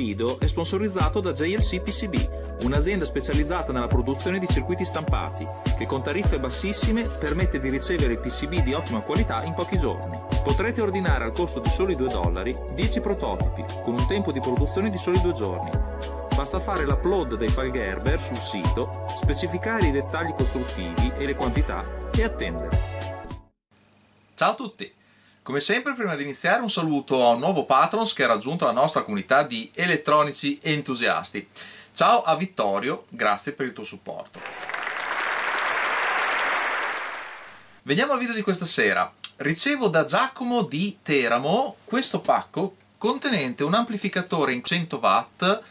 video è sponsorizzato da JLC PCB, un'azienda specializzata nella produzione di circuiti stampati, che con tariffe bassissime permette di ricevere PCB di ottima qualità in pochi giorni. Potrete ordinare al costo di soli 2 dollari 10 prototipi, con un tempo di produzione di soli 2 giorni. Basta fare l'upload dei file Gerber sul sito, specificare i dettagli costruttivi e le quantità e attendere. Ciao a tutti! Come sempre, prima di iniziare, un saluto a un nuovo Patrons che ha raggiunto la nostra comunità di elettronici entusiasti. Ciao a Vittorio, grazie per il tuo supporto. Veniamo al video di questa sera. Ricevo da Giacomo di Teramo questo pacco contenente un amplificatore in 100 watt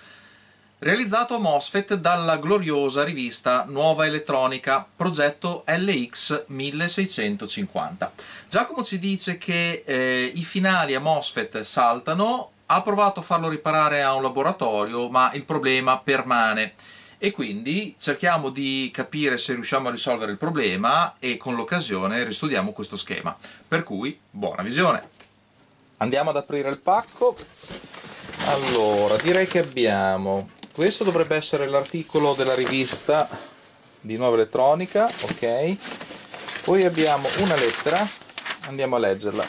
realizzato a MOSFET dalla gloriosa rivista Nuova Elettronica, progetto LX 1650. Giacomo ci dice che eh, i finali a MOSFET saltano, ha provato a farlo riparare a un laboratorio, ma il problema permane e quindi cerchiamo di capire se riusciamo a risolvere il problema e con l'occasione ristudiamo questo schema. Per cui, buona visione! Andiamo ad aprire il pacco. Allora, direi che abbiamo questo dovrebbe essere l'articolo della rivista di nuova elettronica ok poi abbiamo una lettera andiamo a leggerla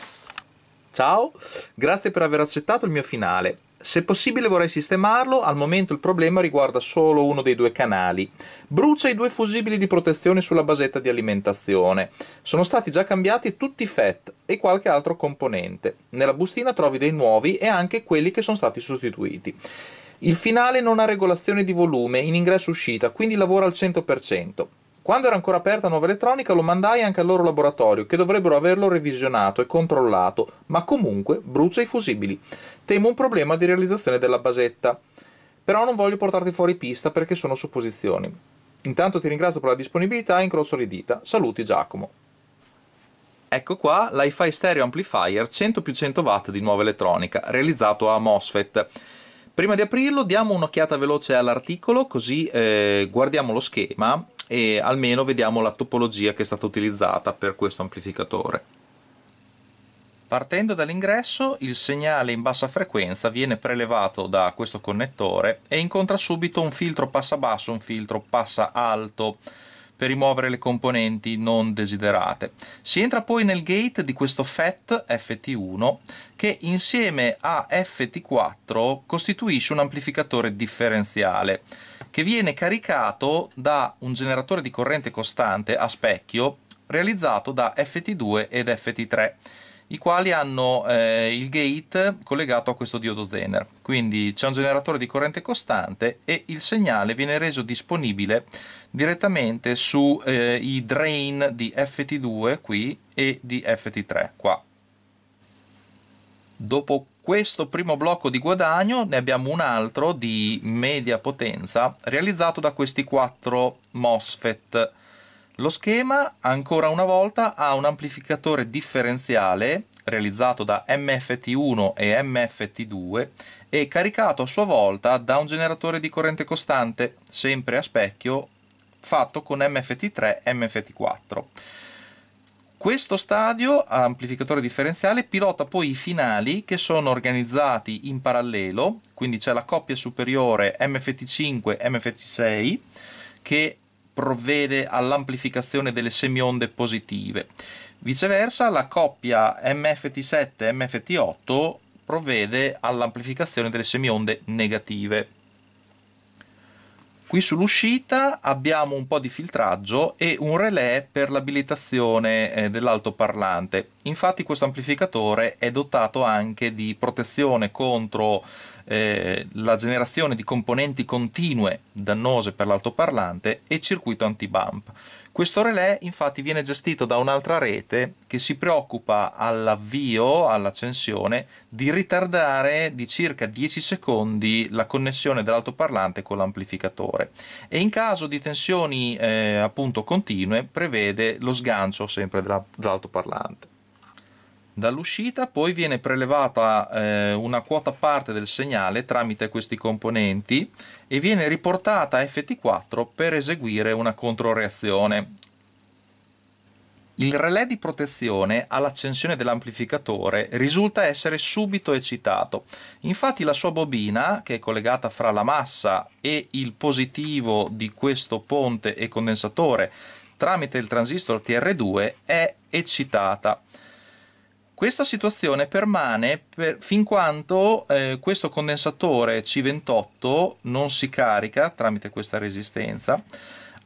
ciao grazie per aver accettato il mio finale se possibile vorrei sistemarlo, al momento il problema riguarda solo uno dei due canali. Brucia i due fusibili di protezione sulla basetta di alimentazione. Sono stati già cambiati tutti i FET e qualche altro componente. Nella bustina trovi dei nuovi e anche quelli che sono stati sostituiti. Il finale non ha regolazione di volume in ingresso-uscita, quindi lavora al 100%. Quando era ancora aperta Nuova Elettronica lo mandai anche al loro laboratorio, che dovrebbero averlo revisionato e controllato, ma comunque brucia i fusibili. Temo un problema di realizzazione della basetta. Però non voglio portarti fuori pista perché sono supposizioni. Intanto ti ringrazio per la disponibilità e incrocio le dita. Saluti Giacomo. Ecco qua lhi Stereo Amplifier 100 più 100 W di Nuova Elettronica, realizzato a MOSFET. Prima di aprirlo diamo un'occhiata veloce all'articolo così eh, guardiamo lo schema e almeno vediamo la topologia che è stata utilizzata per questo amplificatore. Partendo dall'ingresso il segnale in bassa frequenza viene prelevato da questo connettore e incontra subito un filtro passa basso e un filtro passa alto per rimuovere le componenti non desiderate. Si entra poi nel gate di questo FET FT1 che insieme a FT4 costituisce un amplificatore differenziale che viene caricato da un generatore di corrente costante a specchio realizzato da FT2 ed FT3 i quali hanno eh, il gate collegato a questo diodo Zener. Quindi c'è un generatore di corrente costante e il segnale viene reso disponibile direttamente sui eh, drain di FT2 qui e di FT3 qua. Dopo questo primo blocco di guadagno ne abbiamo un altro di media potenza realizzato da questi quattro MOSFET lo schema ancora una volta ha un amplificatore differenziale realizzato da MFT1 e MFT2 e caricato a sua volta da un generatore di corrente costante, sempre a specchio, fatto con MFT3 e MFT4. Questo stadio, amplificatore differenziale, pilota poi i finali che sono organizzati in parallelo, quindi c'è la coppia superiore MFT5 e MFT6 che provvede all'amplificazione delle semionde positive. Viceversa, la coppia MFT7-MFT8 provvede all'amplificazione delle semionde negative. Qui sull'uscita abbiamo un po' di filtraggio e un relè per l'abilitazione eh, dell'altoparlante. Infatti questo amplificatore è dotato anche di protezione contro eh, la generazione di componenti continue dannose per l'altoparlante e circuito antibump. Questo relè infatti viene gestito da un'altra rete che si preoccupa all'avvio, all'accensione, di ritardare di circa 10 secondi la connessione dell'altoparlante con l'amplificatore e in caso di tensioni eh, appunto continue prevede lo sgancio sempre dell'altoparlante dall'uscita, poi viene prelevata eh, una quota parte del segnale tramite questi componenti e viene riportata a FT4 per eseguire una controreazione. Il relè di protezione all'accensione dell'amplificatore risulta essere subito eccitato, infatti la sua bobina, che è collegata fra la massa e il positivo di questo ponte e condensatore tramite il transistor TR2, è eccitata. Questa situazione permane per, fin quando eh, questo condensatore C28 non si carica tramite questa resistenza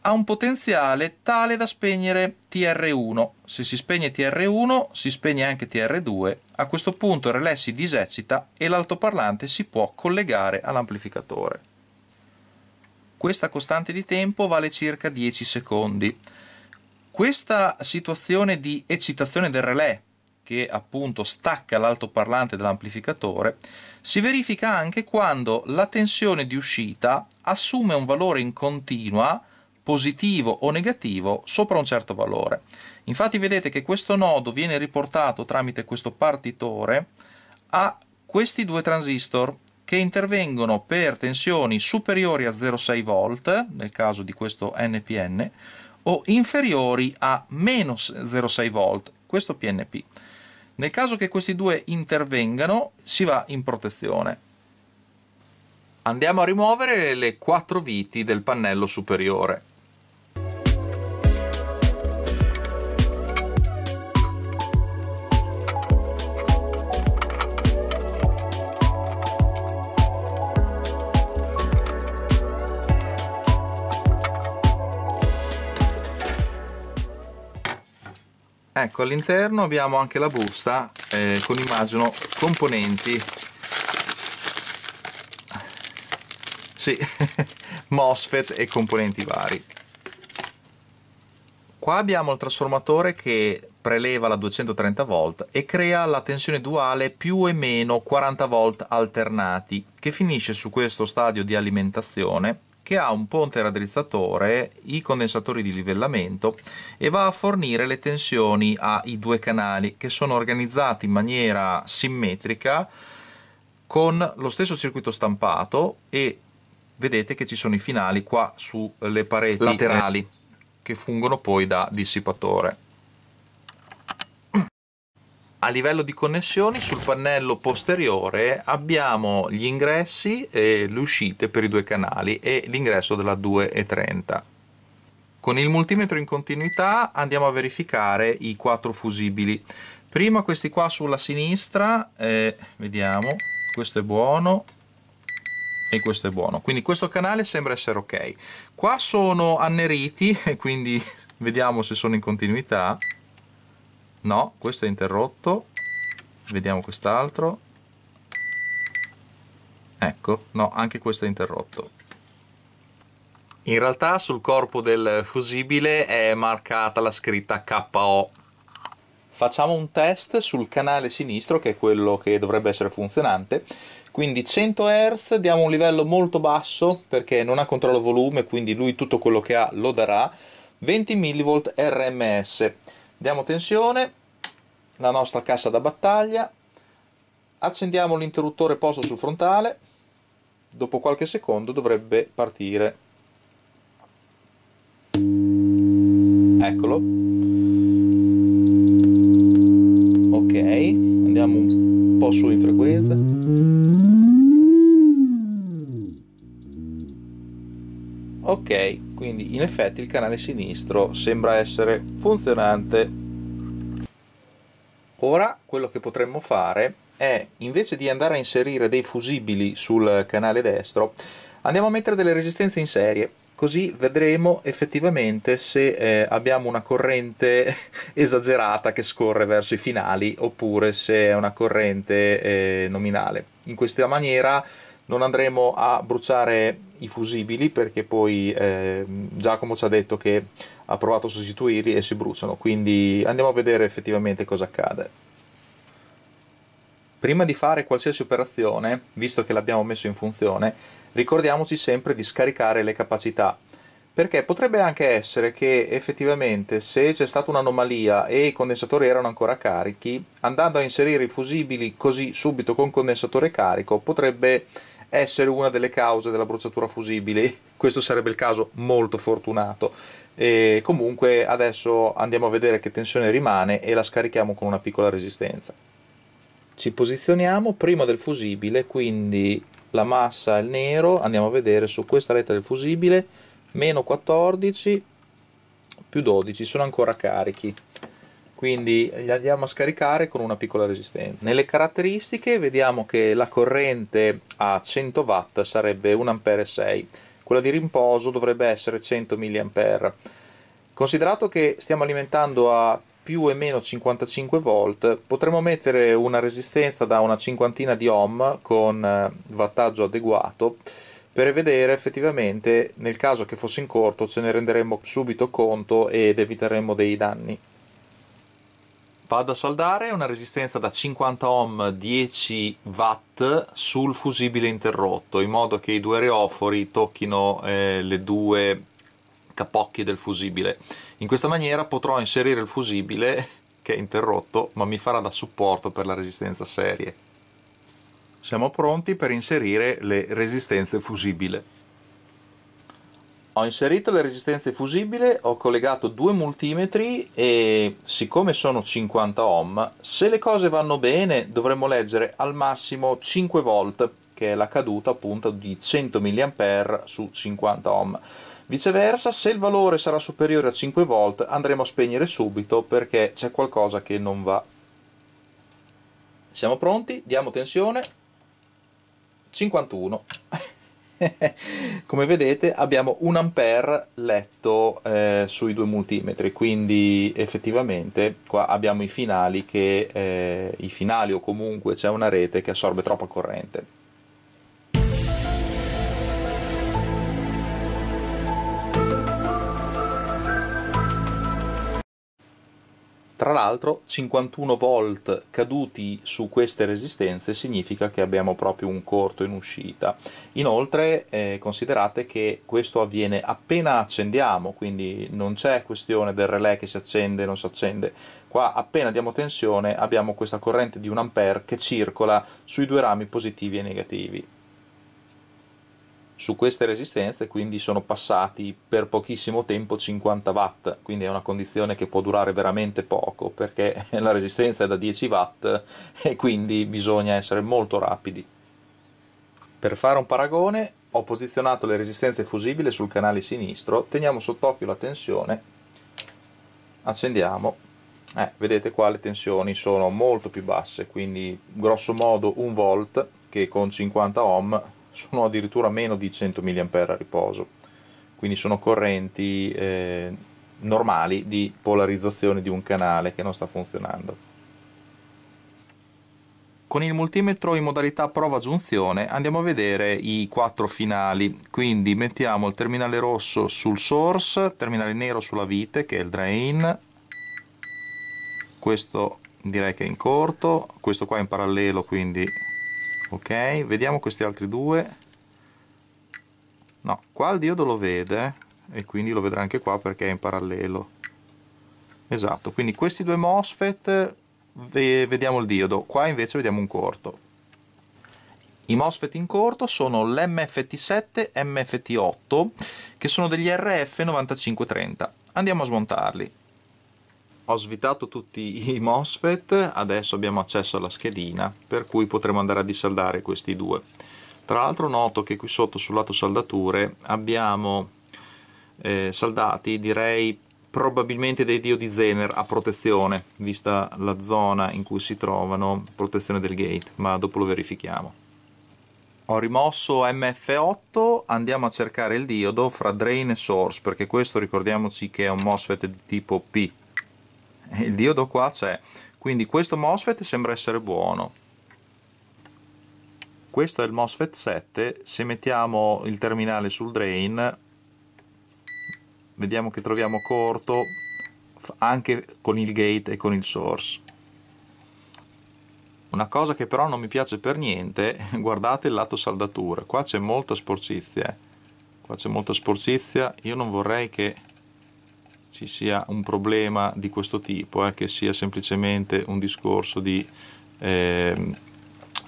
ha un potenziale tale da spegnere TR1. Se si spegne TR1 si spegne anche TR2. A questo punto il relè si disecita e l'altoparlante si può collegare all'amplificatore. Questa costante di tempo vale circa 10 secondi. Questa situazione di eccitazione del relè che appunto stacca l'altoparlante dell'amplificatore, si verifica anche quando la tensione di uscita assume un valore in continua, positivo o negativo, sopra un certo valore. Infatti vedete che questo nodo viene riportato tramite questo partitore a questi due transistor che intervengono per tensioni superiori a 0,6 volt, nel caso di questo NPN, o inferiori a meno 0,6 volt, questo PNP. Nel caso che questi due intervengano, si va in protezione. Andiamo a rimuovere le quattro viti del pannello superiore. ecco all'interno abbiamo anche la busta eh, con immagino componenti sì, MOSFET e componenti vari qua abbiamo il trasformatore che preleva la 230 volt e crea la tensione duale più e meno 40 volt alternati che finisce su questo stadio di alimentazione che ha un ponte raddrizzatore, i condensatori di livellamento e va a fornire le tensioni ai due canali che sono organizzati in maniera simmetrica con lo stesso circuito stampato e vedete che ci sono i finali qua sulle pareti laterali che fungono poi da dissipatore a livello di connessioni sul pannello posteriore abbiamo gli ingressi e le uscite per i due canali e l'ingresso della 230. Con il multimetro in continuità andiamo a verificare i quattro fusibili. Prima questi qua sulla sinistra, eh, vediamo, questo è buono, e questo è buono quindi questo canale sembra essere ok qua sono anneriti quindi vediamo se sono in continuità no questo è interrotto vediamo quest'altro ecco no anche questo è interrotto in realtà sul corpo del fusibile è marcata la scritta KO facciamo un test sul canale sinistro che è quello che dovrebbe essere funzionante quindi 100 Hz diamo un livello molto basso perché non ha controllo volume quindi lui tutto quello che ha lo darà 20 mV RMS diamo tensione la nostra cassa da battaglia accendiamo l'interruttore posto sul frontale dopo qualche secondo dovrebbe partire eccolo ok andiamo un po' su in frequenza ok quindi in effetti il canale sinistro sembra essere funzionante ora quello che potremmo fare è invece di andare a inserire dei fusibili sul canale destro andiamo a mettere delle resistenze in serie così vedremo effettivamente se eh, abbiamo una corrente esagerata che scorre verso i finali oppure se è una corrente eh, nominale in questa maniera non andremo a bruciare i fusibili perché poi eh, Giacomo ci ha detto che ha provato a sostituirli e si bruciano quindi andiamo a vedere effettivamente cosa accade prima di fare qualsiasi operazione visto che l'abbiamo messo in funzione ricordiamoci sempre di scaricare le capacità perché potrebbe anche essere che effettivamente se c'è stata un'anomalia e i condensatori erano ancora carichi andando a inserire i fusibili così subito con condensatore carico potrebbe essere una delle cause della bruciatura fusibile. Questo sarebbe il caso molto fortunato. E comunque adesso andiamo a vedere che tensione rimane e la scarichiamo con una piccola resistenza. Ci posizioniamo prima del fusibile, quindi la massa è il nero, andiamo a vedere su questa retta del fusibile, meno 14 più 12, sono ancora carichi quindi li andiamo a scaricare con una piccola resistenza. Nelle caratteristiche vediamo che la corrente a 100 watt sarebbe 1,6 A, quella di riposo dovrebbe essere 100 mA. Considerato che stiamo alimentando a più e meno 55 volt, potremmo mettere una resistenza da una cinquantina di ohm con eh, wattaggio adeguato per vedere effettivamente nel caso che fosse in corto ce ne renderemmo subito conto ed eviteremmo dei danni. Vado a saldare una resistenza da 50 ohm 10 watt sul fusibile interrotto in modo che i due reofori tocchino eh, le due capocchi del fusibile. In questa maniera potrò inserire il fusibile che è interrotto ma mi farà da supporto per la resistenza serie. Siamo pronti per inserire le resistenze fusibile ho inserito le resistenze fusibile, ho collegato due multimetri e siccome sono 50 ohm, se le cose vanno bene dovremmo leggere al massimo 5 volt, che è la caduta appunto di 100 mA su 50 ohm. Viceversa, se il valore sarà superiore a 5 volt andremo a spegnere subito perché c'è qualcosa che non va. Siamo pronti? Diamo tensione. 51. come vedete abbiamo un ampere letto eh, sui due multimetri quindi effettivamente qua abbiamo i finali che eh, i finali o comunque c'è una rete che assorbe troppa corrente Tra l'altro 51 volt caduti su queste resistenze significa che abbiamo proprio un corto in uscita. Inoltre eh, considerate che questo avviene appena accendiamo, quindi non c'è questione del relè che si accende o non si accende. Qua appena diamo tensione abbiamo questa corrente di 1 A che circola sui due rami positivi e negativi su queste resistenze quindi sono passati per pochissimo tempo 50 watt quindi è una condizione che può durare veramente poco perché la resistenza è da 10 watt e quindi bisogna essere molto rapidi per fare un paragone ho posizionato le resistenze fusibili sul canale sinistro teniamo sott'occhio la tensione accendiamo eh, vedete qua le tensioni sono molto più basse quindi grosso modo 1 volt che con 50 ohm sono addirittura meno di 100 mA a riposo quindi sono correnti eh, normali di polarizzazione di un canale che non sta funzionando con il multimetro in modalità prova giunzione andiamo a vedere i quattro finali quindi mettiamo il terminale rosso sul source terminale nero sulla vite che è il drain questo direi che è in corto questo qua in parallelo quindi ok vediamo questi altri due no qua il diodo lo vede e quindi lo vedrà anche qua perché è in parallelo esatto quindi questi due MOSFET vediamo il diodo qua invece vediamo un corto i MOSFET in corto sono l'MFT7 e MFT8 che sono degli RF9530 andiamo a smontarli ho svitato tutti i MOSFET, adesso abbiamo accesso alla schedina, per cui potremo andare a dissaldare questi due. Tra l'altro noto che qui sotto sul lato saldature abbiamo eh, saldati, direi probabilmente dei diodi Zener a protezione, vista la zona in cui si trovano, protezione del gate, ma dopo lo verifichiamo. Ho rimosso MF8, andiamo a cercare il diodo fra drain e source, perché questo ricordiamoci che è un MOSFET di tipo P, il diodo qua c'è quindi questo MOSFET sembra essere buono questo è il MOSFET 7 se mettiamo il terminale sul drain vediamo che troviamo corto anche con il gate e con il source una cosa che però non mi piace per niente guardate il lato saldatura qua c'è molta sporcizia eh. qua c'è molta sporcizia io non vorrei che ci sia un problema di questo tipo, eh, che sia semplicemente un discorso di eh,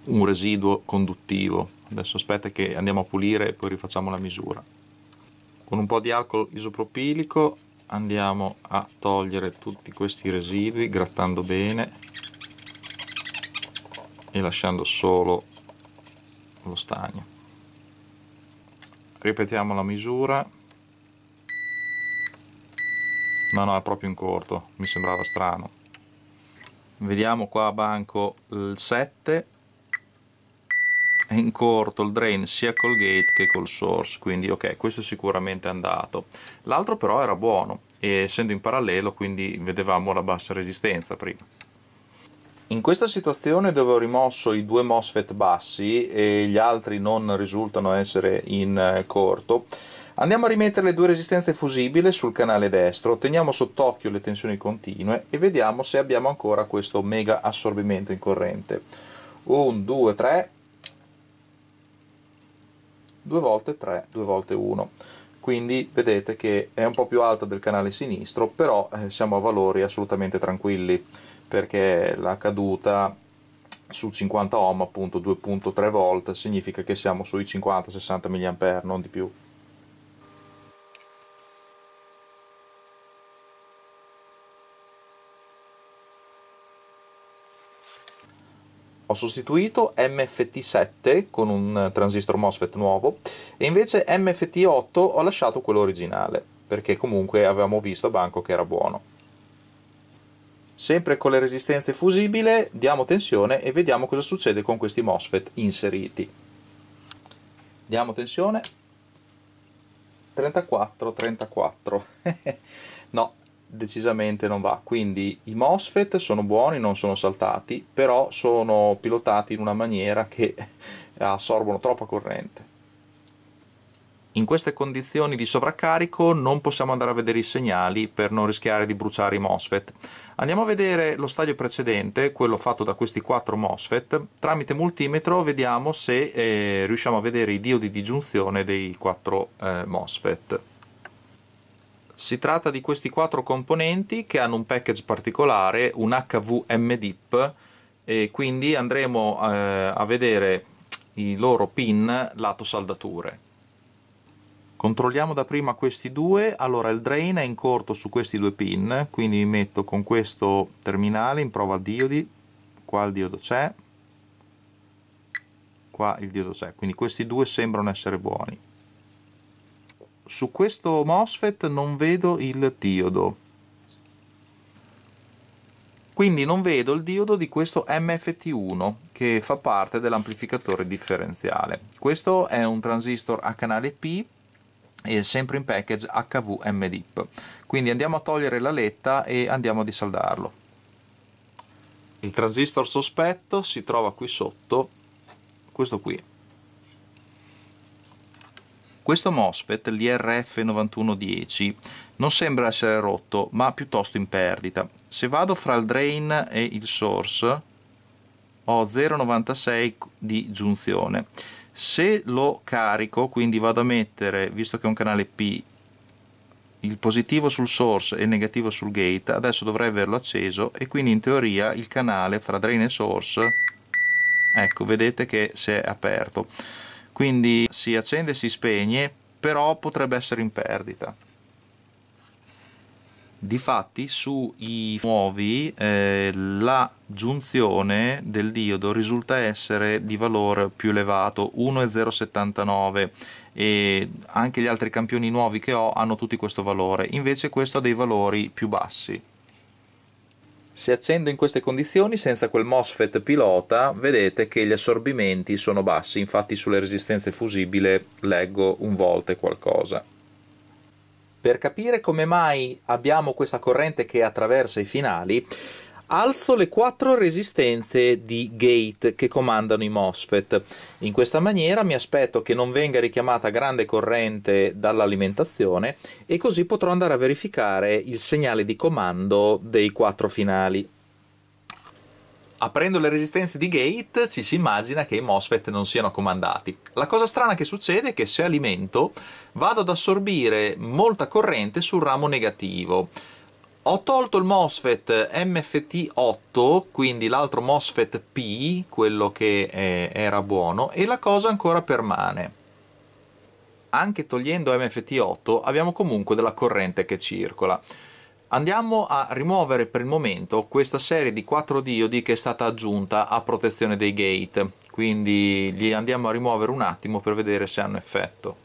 un residuo conduttivo. Adesso aspetta che andiamo a pulire e poi rifacciamo la misura. Con un po' di alcol isopropilico andiamo a togliere tutti questi residui grattando bene e lasciando solo lo stagno. Ripetiamo la misura ma no è proprio in corto mi sembrava strano vediamo qua a banco il 7 è in corto il drain sia col gate che col source quindi ok questo è sicuramente andato l'altro però era buono e essendo in parallelo quindi vedevamo la bassa resistenza prima in questa situazione dove ho rimosso i due MOSFET bassi e gli altri non risultano essere in eh, corto Andiamo a rimettere le due resistenze fusibili sul canale destro, teniamo sott'occhio le tensioni continue e vediamo se abbiamo ancora questo mega assorbimento in corrente. 1, 2, 3, 2 volte 3, 2 volte 1 quindi vedete che è un po' più alta del canale sinistro, però eh, siamo a valori assolutamente tranquilli, perché la caduta su 50 ohm, appunto 2.3 volt, significa che siamo sui 50-60 mA, non di più. sostituito MFT7 con un eh, transistor MOSFET nuovo e invece MFT8 ho lasciato quello originale perché comunque avevamo visto a banco che era buono. Sempre con le resistenze fusibile diamo tensione e vediamo cosa succede con questi MOSFET inseriti. Diamo tensione 34 34. no, decisamente non va. Quindi i MOSFET sono buoni, non sono saltati, però sono pilotati in una maniera che assorbono troppa corrente. In queste condizioni di sovraccarico non possiamo andare a vedere i segnali per non rischiare di bruciare i MOSFET. Andiamo a vedere lo stadio precedente, quello fatto da questi quattro MOSFET. Tramite multimetro vediamo se eh, riusciamo a vedere i diodi di giunzione dei quattro eh, MOSFET. Si tratta di questi quattro componenti che hanno un package particolare, un HVM DIP, e quindi andremo eh, a vedere i loro pin lato saldature. Controlliamo da prima questi due, allora il drain è in corto su questi due pin, quindi mi metto con questo terminale in prova a diodi, qua il diodo c'è, qua il diodo c'è, quindi questi due sembrano essere buoni su questo MOSFET non vedo il diodo quindi non vedo il diodo di questo MFT1 che fa parte dell'amplificatore differenziale questo è un transistor a canale P e sempre in package HVMDIP quindi andiamo a togliere la letta e andiamo a disaldarlo il transistor sospetto si trova qui sotto questo qui questo MOSFET, l'IRF9110, non sembra essere rotto, ma piuttosto in perdita. Se vado fra il drain e il source, ho 0,96 di giunzione. Se lo carico, quindi vado a mettere, visto che è un canale P, il positivo sul source e il negativo sul gate, adesso dovrei averlo acceso e quindi in teoria il canale fra drain e source, ecco, vedete che si è aperto quindi si accende e si spegne però potrebbe essere in perdita difatti sui nuovi eh, la giunzione del diodo risulta essere di valore più elevato 1,079 e anche gli altri campioni nuovi che ho hanno tutti questo valore invece questo ha dei valori più bassi se accendo in queste condizioni senza quel MOSFET pilota vedete che gli assorbimenti sono bassi, infatti sulle resistenze fusibile leggo un volt qualcosa. Per capire come mai abbiamo questa corrente che attraversa i finali Alzo le quattro resistenze di gate che comandano i MOSFET. In questa maniera mi aspetto che non venga richiamata grande corrente dall'alimentazione e così potrò andare a verificare il segnale di comando dei quattro finali. Aprendo le resistenze di gate ci si immagina che i MOSFET non siano comandati. La cosa strana che succede è che se alimento vado ad assorbire molta corrente sul ramo negativo ho tolto il MOSFET MFT8, quindi l'altro MOSFET P, quello che eh, era buono, e la cosa ancora permane. Anche togliendo MFT8 abbiamo comunque della corrente che circola. Andiamo a rimuovere per il momento questa serie di quattro diodi che è stata aggiunta a protezione dei gate, quindi li andiamo a rimuovere un attimo per vedere se hanno effetto.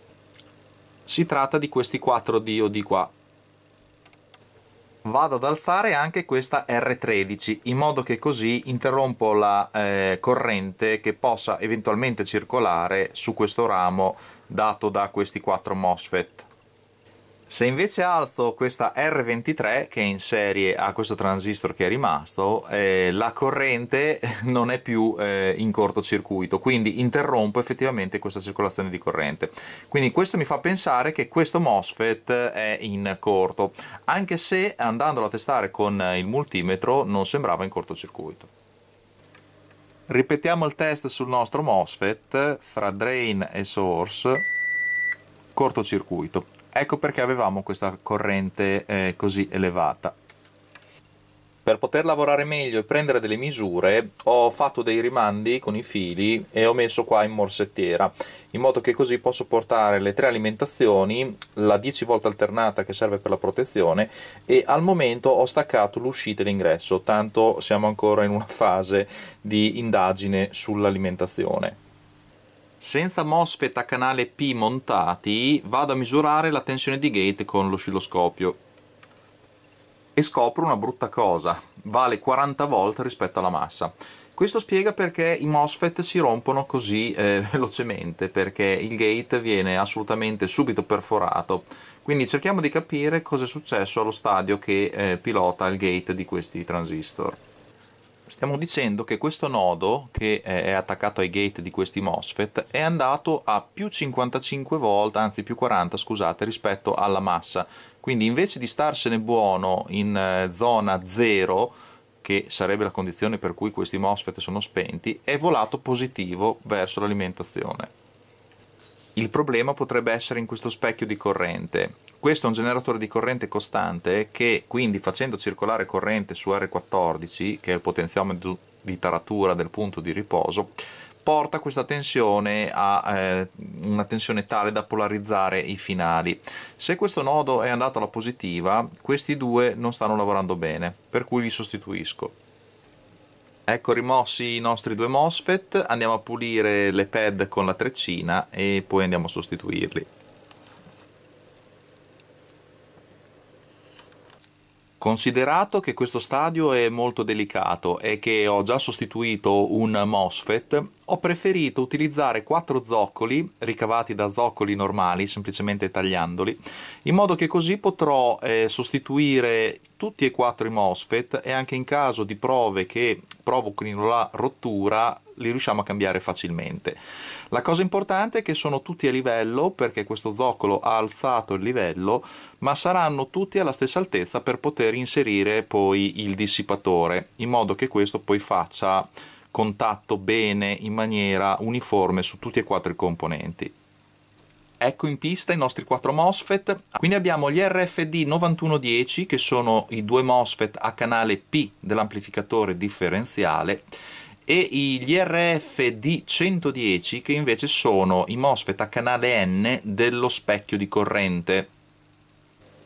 Si tratta di questi quattro diodi qua, vado ad alzare anche questa R13 in modo che così interrompo la eh, corrente che possa eventualmente circolare su questo ramo dato da questi 4 MOSFET se invece alzo questa R23 che è in serie a questo transistor che è rimasto, eh, la corrente non è più eh, in cortocircuito, quindi interrompo effettivamente questa circolazione di corrente. Quindi questo mi fa pensare che questo MOSFET è in corto, anche se andandolo a testare con eh, il multimetro non sembrava in cortocircuito. Ripetiamo il test sul nostro MOSFET fra drain e source, cortocircuito Ecco perché avevamo questa corrente eh, così elevata. Per poter lavorare meglio e prendere delle misure ho fatto dei rimandi con i fili e ho messo qua in morsettiera in modo che così posso portare le tre alimentazioni, la 10 volte alternata che serve per la protezione e al momento ho staccato l'uscita e l'ingresso, tanto siamo ancora in una fase di indagine sull'alimentazione. Senza MOSFET a canale P montati vado a misurare la tensione di gate con l'oscilloscopio e scopro una brutta cosa, vale 40 volte rispetto alla massa. Questo spiega perché i MOSFET si rompono così eh, velocemente, perché il gate viene assolutamente subito perforato. Quindi cerchiamo di capire cosa è successo allo stadio che eh, pilota il gate di questi transistor stiamo dicendo che questo nodo che è attaccato ai gate di questi MOSFET è andato a più 55 volt, anzi più 40 scusate, rispetto alla massa. Quindi invece di starsene buono in eh, zona 0, che sarebbe la condizione per cui questi MOSFET sono spenti, è volato positivo verso l'alimentazione. Il problema potrebbe essere in questo specchio di corrente questo è un generatore di corrente costante che quindi facendo circolare corrente su R14, che è il potenziometro di taratura del punto di riposo, porta questa tensione a eh, una tensione tale da polarizzare i finali. Se questo nodo è andato alla positiva, questi due non stanno lavorando bene, per cui li sostituisco. Ecco rimossi i nostri due MOSFET, andiamo a pulire le pad con la treccina e poi andiamo a sostituirli. Considerato che questo stadio è molto delicato e che ho già sostituito un MOSFET, ho preferito utilizzare quattro zoccoli ricavati da zoccoli normali, semplicemente tagliandoli, in modo che così potrò eh, sostituire tutti e quattro i MOSFET e anche in caso di prove che provochino la rottura li riusciamo a cambiare facilmente. La cosa importante è che sono tutti a livello perché questo zoccolo ha alzato il livello, ma saranno tutti alla stessa altezza per poter inserire poi il dissipatore, in modo che questo poi faccia contatto bene in maniera uniforme su tutti e quattro i componenti ecco in pista i nostri 4 MOSFET. Quindi abbiamo gli RFD 9110 che sono i due MOSFET a canale P dell'amplificatore differenziale e gli RFD110 che invece sono i MOSFET a canale N dello specchio di corrente.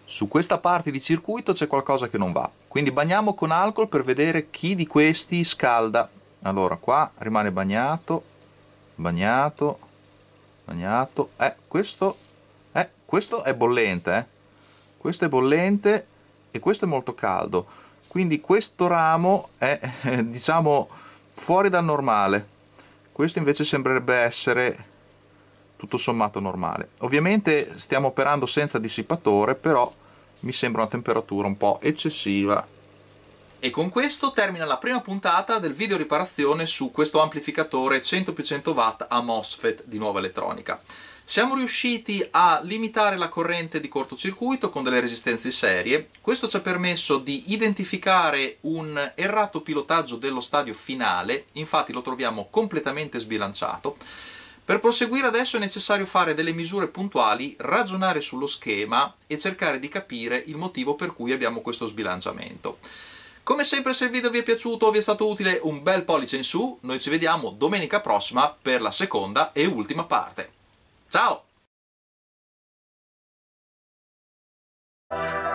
Su questa parte di circuito c'è qualcosa che non va, quindi bagniamo con alcol per vedere chi di questi scalda. Allora qua rimane bagnato, bagnato, bagnato, eh questo, eh, questo è bollente, eh. questo è bollente e questo è molto caldo, quindi questo ramo è diciamo fuori dal normale questo invece sembrerebbe essere tutto sommato normale ovviamente stiamo operando senza dissipatore però mi sembra una temperatura un po' eccessiva e con questo termina la prima puntata del video riparazione su questo amplificatore 100x100W a MOSFET di nuova elettronica siamo riusciti a limitare la corrente di cortocircuito con delle resistenze serie, questo ci ha permesso di identificare un errato pilotaggio dello stadio finale, infatti lo troviamo completamente sbilanciato, per proseguire adesso è necessario fare delle misure puntuali, ragionare sullo schema e cercare di capire il motivo per cui abbiamo questo sbilanciamento. Come sempre se il video vi è piaciuto o vi è stato utile un bel pollice in su, noi ci vediamo domenica prossima per la seconda e ultima parte. チャオ